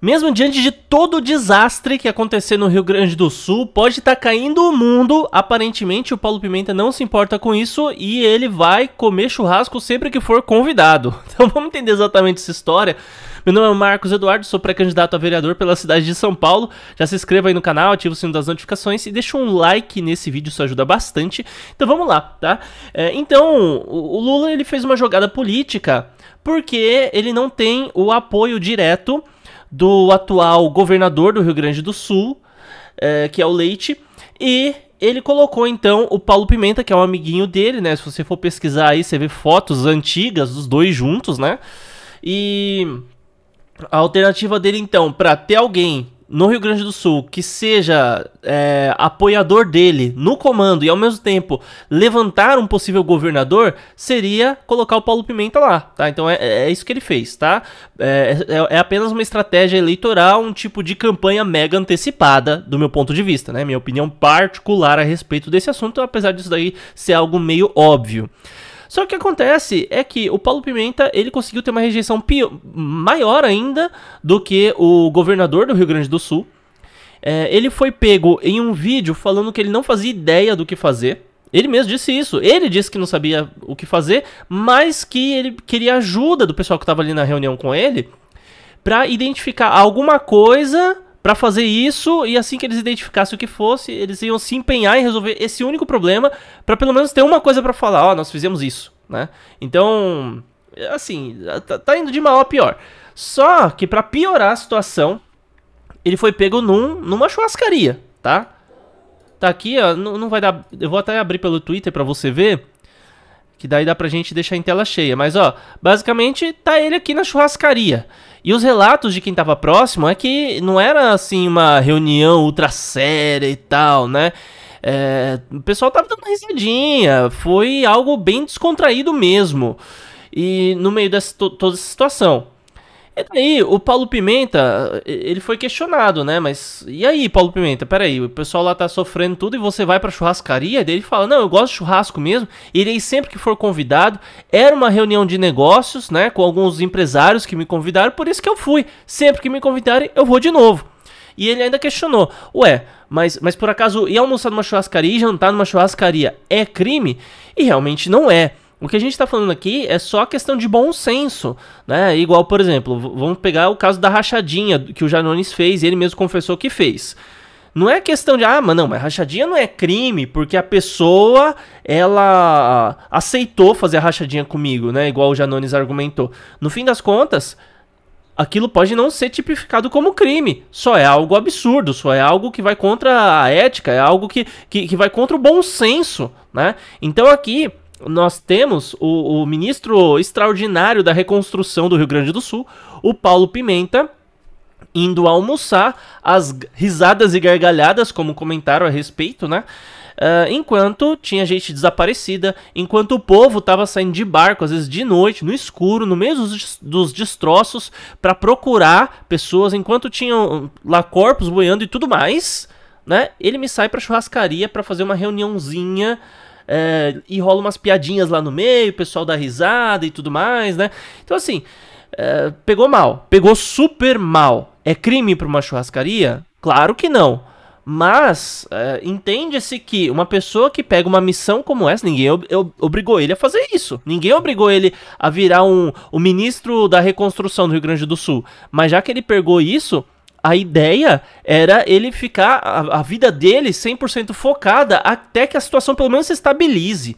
Mesmo diante de todo o desastre que acontecer no Rio Grande do Sul, pode estar tá caindo o mundo. Aparentemente, o Paulo Pimenta não se importa com isso e ele vai comer churrasco sempre que for convidado. Então vamos entender exatamente essa história. Meu nome é Marcos Eduardo, sou pré-candidato a vereador pela cidade de São Paulo. Já se inscreva aí no canal, ativa o sino das notificações e deixa um like nesse vídeo, isso ajuda bastante. Então vamos lá, tá? É, então, o Lula ele fez uma jogada política porque ele não tem o apoio direto do atual governador do Rio Grande do Sul, é, que é o Leite, e ele colocou então o Paulo Pimenta, que é um amiguinho dele, né? Se você for pesquisar aí, você vê fotos antigas dos dois juntos, né? E a alternativa dele então, para ter alguém no Rio Grande do Sul que seja é, apoiador dele no comando e ao mesmo tempo levantar um possível governador seria colocar o Paulo Pimenta lá, tá? Então é, é, é isso que ele fez, tá? É, é, é, apenas uma estratégia eleitoral, um tipo de campanha mega antecipada, do meu ponto de vista, né? Minha opinião particular a respeito desse assunto, apesar disso daí ser algo meio óbvio. Só que o que acontece é que o Paulo Pimenta, ele conseguiu ter uma rejeição maior ainda do que o governador do Rio Grande do Sul. É, ele foi pego em um vídeo falando que ele não fazia ideia do que fazer. Ele mesmo disse isso. Ele disse que não sabia o que fazer, mas que ele queria ajuda do pessoal que estava ali na reunião com ele para identificar alguma coisa para fazer isso e assim que eles identificassem o que fosse, eles iam se empenhar em resolver esse único problema para pelo menos ter uma coisa para falar, ó, oh, nós fizemos isso, né? Então, assim, tá, tá, indo de mal a pior. Só que para piorar a situação, ele foi pego num, numa churrascaria, tá? Tá aqui, ó, não, não vai dar, eu vou até abrir pelo Twitter para você ver que daí dá pra gente deixar em tela cheia. Mas ó, basicamente tá ele aqui na churrascaria. E os relatos de quem tava próximo é que não era assim uma reunião ultra séria e tal, né? É, o pessoal tava dando risadinha, foi algo bem descontraído mesmo. E no meio dessa toda essa situação. E é, daí, tá o Paulo Pimenta, ele foi questionado, né? Mas e aí, Paulo Pimenta? Peraí, o pessoal lá tá sofrendo tudo e você vai pra churrascaria? Daí ele fala: Não, eu gosto de churrasco mesmo, irei sempre que for convidado. Era uma reunião de negócios, né? Com alguns empresários que me convidaram, por isso que eu fui. Sempre que me convidarem, eu vou de novo. E ele ainda questionou: Ué, mas, mas por acaso ir almoçar numa churrascaria e jantar numa churrascaria é crime? E realmente não é. O que a gente está falando aqui é só questão de bom senso, né? Igual, por exemplo, vamos pegar o caso da rachadinha que o Janones fez, ele mesmo confessou que fez. Não é questão de, ah, mas não, mas rachadinha não é crime, porque a pessoa, ela aceitou fazer a rachadinha comigo, né? Igual o Janones argumentou. No fim das contas, aquilo pode não ser tipificado como crime. Só é algo absurdo, só é algo que vai contra a ética, é algo que, que, que vai contra o bom senso, né? Então aqui nós temos o, o ministro extraordinário da reconstrução do Rio Grande do Sul, o Paulo Pimenta, indo almoçar, as risadas e gargalhadas, como comentaram a respeito, né? Uh, enquanto tinha gente desaparecida, enquanto o povo estava saindo de barco, às vezes de noite, no escuro, no meio dos, dos destroços, para procurar pessoas, enquanto tinham hum, lá corpos boiando e tudo mais, né? Ele me sai para churrascaria para fazer uma reuniãozinha é, e rola umas piadinhas lá no meio, o pessoal dá risada e tudo mais, né? Então, assim, é, pegou mal. Pegou super mal. É crime para uma churrascaria? Claro que não. Mas é, entende-se que uma pessoa que pega uma missão como essa, ninguém ob ob obrigou ele a fazer isso. Ninguém obrigou ele a virar um, o ministro da reconstrução do Rio Grande do Sul. Mas já que ele pegou isso, a ideia era ele ficar a, a vida dele 100% focada até que a situação pelo menos se estabilize.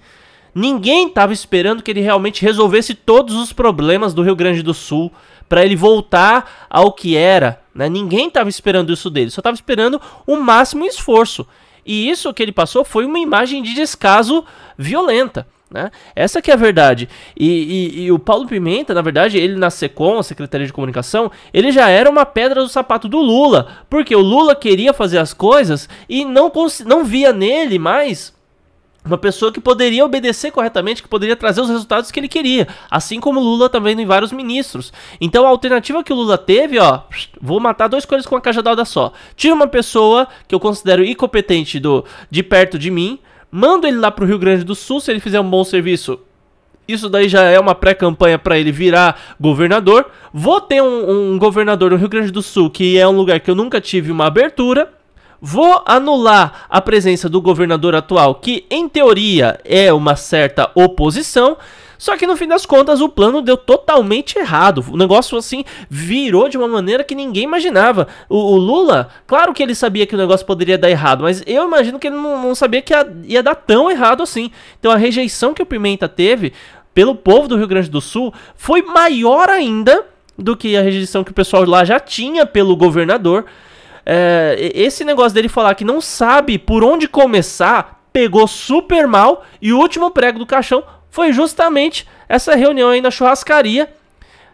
Ninguém estava esperando que ele realmente resolvesse todos os problemas do Rio Grande do Sul para ele voltar ao que era. Né? Ninguém estava esperando isso dele, só estava esperando o máximo esforço. E isso que ele passou foi uma imagem de descaso violenta. Né? Essa que é a verdade. E, e, e, o Paulo Pimenta, na verdade, ele na SECOM, a Secretaria de Comunicação, ele já era uma pedra do sapato do Lula. Porque o Lula queria fazer as coisas e não, não via nele mais uma pessoa que poderia obedecer corretamente, que poderia trazer os resultados que ele queria, assim como Lula também tá em vários ministros. Então a alternativa que o Lula teve, ó, vou matar dois coelhos com uma cajadada só. tinha uma pessoa que eu considero incompetente do de perto de mim, mando ele lá pro Rio Grande do Sul, se ele fizer um bom serviço, isso daí já é uma pré-campanha para ele virar governador. Vou ter um, um governador do Rio Grande do Sul, que é um lugar que eu nunca tive uma abertura. Vou anular a presença do governador atual, que em teoria é uma certa oposição. Só que no fim das contas o plano deu totalmente errado. O negócio assim virou de uma maneira que ninguém imaginava. O, o Lula, claro que ele sabia que o negócio poderia dar errado, mas eu imagino que ele não, não sabia que ia, ia dar tão errado assim. Então a rejeição que o Pimenta teve pelo povo do Rio Grande do Sul foi maior ainda do que a rejeição que o pessoal lá já tinha pelo governador. É, esse negócio dele falar que não sabe por onde começar pegou super mal e o último prego do caixão foi justamente essa reunião aí na churrascaria.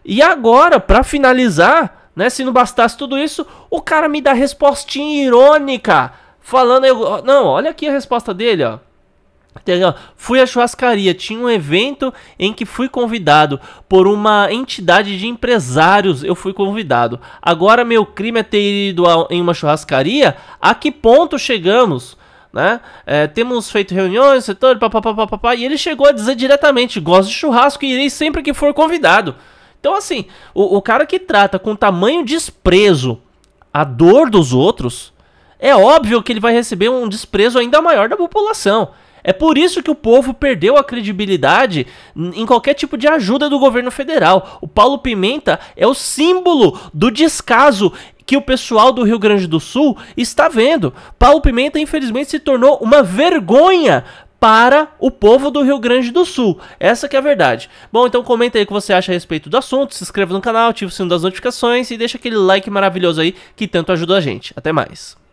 E agora, para finalizar, né, se não bastasse tudo isso, o cara me dá respostinha irônica, falando, eu, não, olha aqui a resposta dele, ó. Fui à churrascaria, tinha um evento em que fui convidado por uma entidade de empresários. Eu fui convidado. Agora meu crime é ter ido a, em uma churrascaria? A que ponto chegamos? Né? É, temos feito reuniões, setor, papapá, e ele chegou a dizer diretamente: gosto de churrasco e irei sempre que for convidado. Então, assim, o, o cara que trata com tamanho desprezo a dor dos outros, é óbvio que ele vai receber um desprezo ainda maior da população. É por isso que o povo perdeu a credibilidade em qualquer tipo de ajuda do governo federal. O Paulo Pimenta é o símbolo do descaso que o pessoal do Rio Grande do Sul está vendo. Paulo Pimenta, infelizmente, se tornou uma vergonha para o povo do Rio Grande do Sul. Essa que é a verdade. Bom, então comenta aí o que você acha a respeito do assunto, se inscreva no canal, ativa o sino das notificações e deixa aquele like maravilhoso aí que tanto ajuda a gente. Até mais.